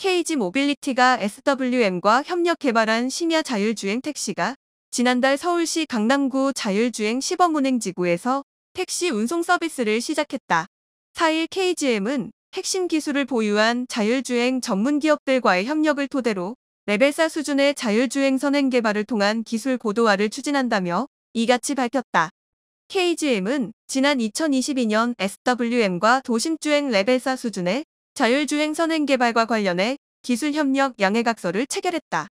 KG 모빌리티가 SWM과 협력 개발한 심야 자율주행 택시가 지난달 서울시 강남구 자율주행 시범운행 지구에서 택시 운송 서비스를 시작했다. 4일 KGM은 핵심 기술을 보유한 자율주행 전문 기업들과의 협력을 토대로 레벨 사 수준의 자율주행 선행 개발을 통한 기술 고도화를 추진한다며 이같이 밝혔다. KGM은 지난 2022년 SWM과 도심주행 레벨 사 수준의 자율주행 선행 개발과 관련해 기술협력 양해각서를 체결했다.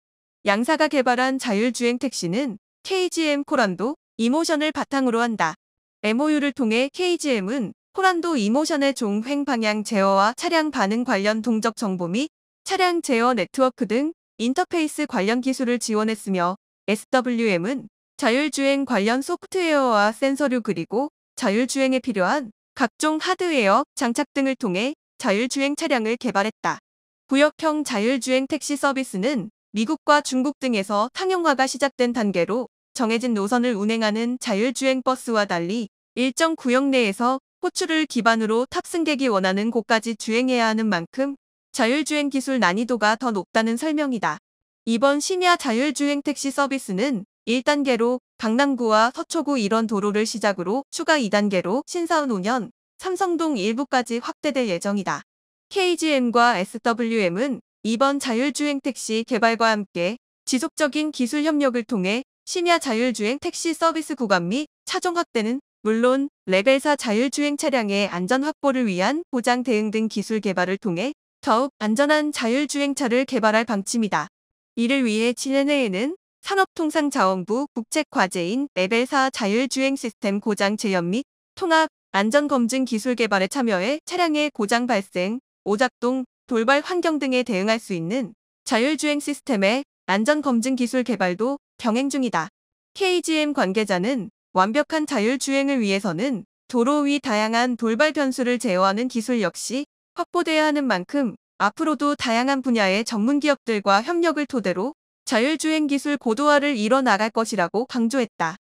양사가 개발한 자율주행 택시는 KGM 코란도 이모션을 바탕으로 한다. MOU를 통해 KGM은 코란도 이모션의 종횡 방향 제어와 차량 반응 관련 동적 정보 및 차량 제어 네트워크 등 인터페이스 관련 기술을 지원했으며 SWM은 자율주행 관련 소프트웨어와 센서류 그리고 자율주행에 필요한 각종 하드웨어 장착 등을 통해 자율주행 차량을 개발했다. 구역형 자율주행 택시 서비스는 미국과 중국 등에서 상용화가 시작된 단계로 정해진 노선을 운행하는 자율주행 버스와 달리 일정 구역 내에서 호출을 기반으로 탑승객이 원하는 곳까지 주행해야 하는 만큼 자율주행 기술 난이도가 더 높다는 설명이다. 이번 심야 자율주행 택시 서비스는 1단계로 강남구와 서초구 이런 도로를 시작으로 추가 2단계로 신사은 5년, 삼성동 일부까지 확대될 예정이다. KGM과 SWM은 이번 자율주행 택시 개발과 함께 지속적인 기술 협력을 통해 심야 자율주행 택시 서비스 구간 및 차종 확대는 물론 레벨 4 자율주행 차량의 안전 확보를 위한 보장 대응 등 기술 개발을 통해 더욱 안전한 자율주행차를 개발할 방침이다. 이를 위해 진해에는 산업통상자원부 국책과제인 레벨 4 자율주행 시스템 고장 재현 및 통합 안전검증 기술 개발에 참여해 차량의 고장 발생, 오작동, 돌발 환경 등에 대응할 수 있는 자율주행 시스템의 안전검증 기술 개발도 병행 중이다. KGM 관계자는 완벽한 자율주행을 위해서는 도로 위 다양한 돌발 변수를 제어하는 기술 역시 확보돼야 하는 만큼 앞으로도 다양한 분야의 전문 기업들과 협력을 토대로 자율주행 기술 고도화를 이뤄나갈 것이라고 강조했다.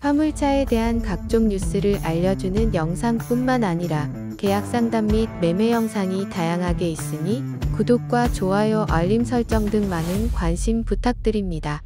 화물차에 대한 각종 뉴스를 알려주는 영상뿐만 아니라 계약 상담 및 매매 영상이 다양하게 있으니 구독과 좋아요, 알림 설정 등 많은 관심 부탁드립니다.